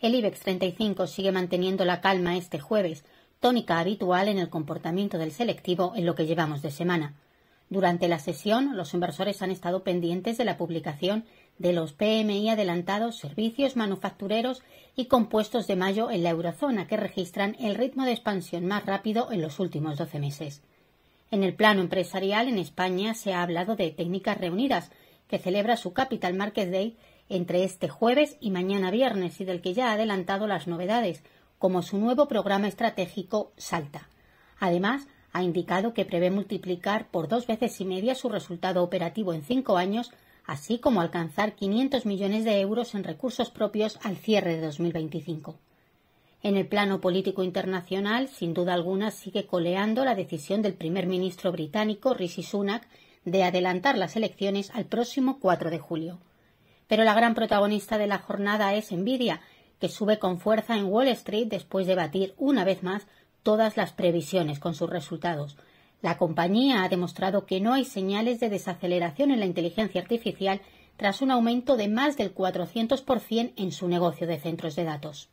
El IBEX 35 sigue manteniendo la calma este jueves, tónica habitual en el comportamiento del selectivo en lo que llevamos de semana. Durante la sesión, los inversores han estado pendientes de la publicación de los PMI adelantados, servicios manufactureros y compuestos de mayo en la eurozona, que registran el ritmo de expansión más rápido en los últimos 12 meses. En el plano empresarial, en España se ha hablado de Técnicas Reunidas, que celebra su Capital Market Day entre este jueves y mañana viernes y del que ya ha adelantado las novedades, como su nuevo programa estratégico Salta. Además, ha indicado que prevé multiplicar por dos veces y media su resultado operativo en cinco años, así como alcanzar 500 millones de euros en recursos propios al cierre de 2025. En el plano político internacional, sin duda alguna, sigue coleando la decisión del primer ministro británico Rishi Sunak de adelantar las elecciones al próximo 4 de julio. Pero la gran protagonista de la jornada es Nvidia, que sube con fuerza en Wall Street después de batir una vez más todas las previsiones con sus resultados. La compañía ha demostrado que no hay señales de desaceleración en la inteligencia artificial tras un aumento de más del 400% en su negocio de centros de datos.